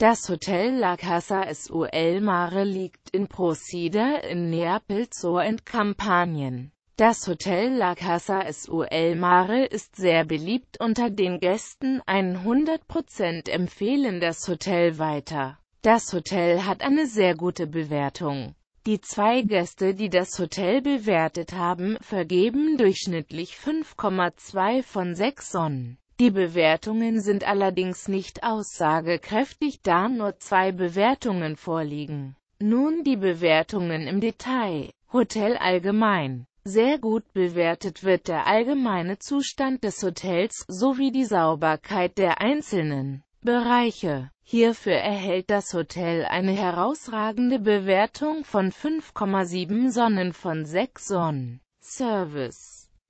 Das Hotel La Casa Sul Mare liegt in Procida in Neapel-Zoo in Kampanien. Das Hotel La Casa Sul Mare ist sehr beliebt unter den Gästen, 100% empfehlen das Hotel weiter. Das Hotel hat eine sehr gute Bewertung. Die zwei Gäste, die das Hotel bewertet haben, vergeben durchschnittlich 5,2 von 6 Sonnen. Die Bewertungen sind allerdings nicht aussagekräftig, da nur zwei Bewertungen vorliegen. Nun die Bewertungen im Detail. Hotel allgemein. Sehr gut bewertet wird der allgemeine Zustand des Hotels sowie die Sauberkeit der einzelnen Bereiche. Hierfür erhält das Hotel eine herausragende Bewertung von 5,7 Sonnen von 6 Sonnen. Service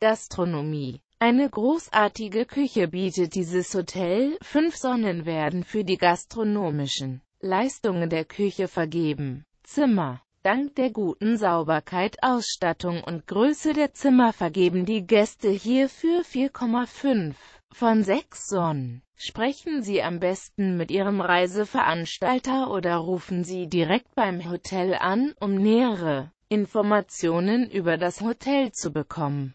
Gastronomie eine großartige Küche bietet dieses Hotel, fünf Sonnen werden für die gastronomischen Leistungen der Küche vergeben. Zimmer Dank der guten Sauberkeit, Ausstattung und Größe der Zimmer vergeben die Gäste hierfür 4,5 von 6 Sonnen. Sprechen Sie am besten mit Ihrem Reiseveranstalter oder rufen Sie direkt beim Hotel an, um nähere Informationen über das Hotel zu bekommen.